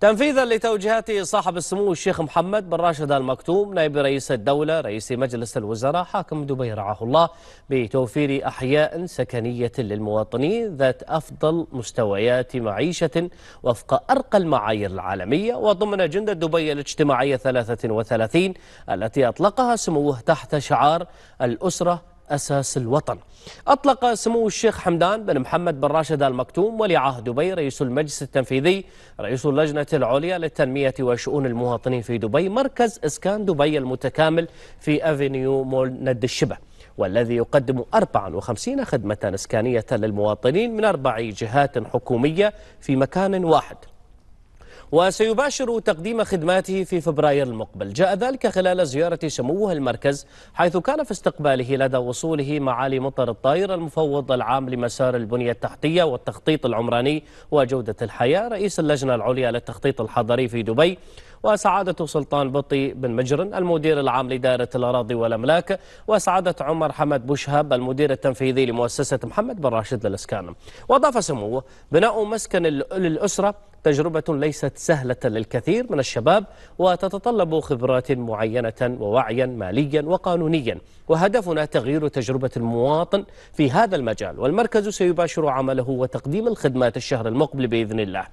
تنفيذا لتوجيهات صاحب السمو الشيخ محمد بن راشد المكتوم نائب رئيس الدولة رئيس مجلس الوزراء حاكم دبي رعاه الله بتوفير أحياء سكنية للمواطنين ذات أفضل مستويات معيشة وفق أرقى المعايير العالمية وضمن أجندة دبي الاجتماعية 33 التي أطلقها سموه تحت شعار الأسرة أساس الوطن أطلق سمو الشيخ حمدان بن محمد بن راشد المكتوم ولي عهد دبي رئيس المجلس التنفيذي رئيس اللجنة العليا للتنمية وشؤون المواطنين في دبي مركز إسكان دبي المتكامل في أفينيو مول ند الشبه والذي يقدم 54 خدمة إسكانية للمواطنين من أربع جهات حكومية في مكان واحد وسيباشر تقديم خدماته في فبراير المقبل جاء ذلك خلال زيارة سموه المركز حيث كان في استقباله لدى وصوله معالي مطر الطاير المفوض العام لمسار البنية التحتية والتخطيط العمراني وجودة الحياة رئيس اللجنة العليا للتخطيط الحضري في دبي وسعادة سلطان بطي بن مجرن المدير العام لدائرة الأراضي والأملاك وسعادة عمر حمد بوشهاب المدير التنفيذي لمؤسسة محمد بن راشد للإسكان وأضاف سموه بناء مسكن للأسرة تجربة ليست سهلة للكثير من الشباب وتتطلب خبرات معينة ووعيا ماليا وقانونيا وهدفنا تغيير تجربة المواطن في هذا المجال والمركز سيباشر عمله وتقديم الخدمات الشهر المقبل بإذن الله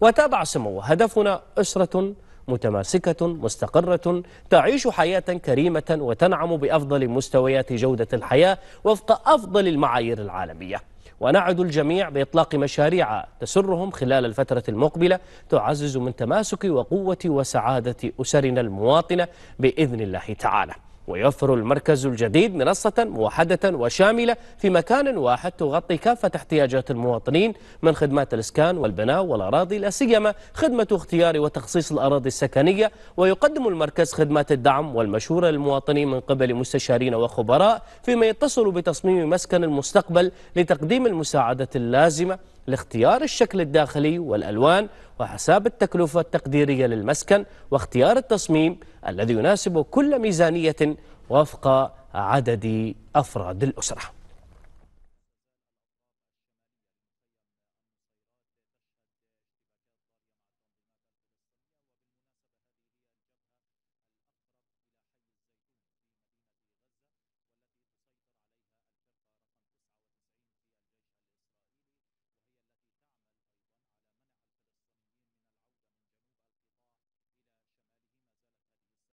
وتابع سموه هدفنا أسرة متماسكة مستقرة تعيش حياة كريمة وتنعم بأفضل مستويات جودة الحياة وفق أفضل المعايير العالمية ونعد الجميع بإطلاق مشاريع تسرهم خلال الفترة المقبلة تعزز من تماسك وقوة وسعادة أسرنا المواطنة بإذن الله تعالى ويوفر المركز الجديد منصة موحدة وشاملة في مكان واحد تغطي كافة احتياجات المواطنين من خدمات الإسكان والبناء والأراضي لا سيما خدمة اختيار وتخصيص الأراضي السكنية ويقدم المركز خدمات الدعم والمشورة للمواطنين من قبل مستشارين وخبراء فيما يتصل بتصميم مسكن المستقبل لتقديم المساعدة اللازمة لاختيار الشكل الداخلي والألوان وحساب التكلفة التقديرية للمسكن واختيار التصميم الذي يناسب كل ميزانية وفق عدد أفراد الأسرة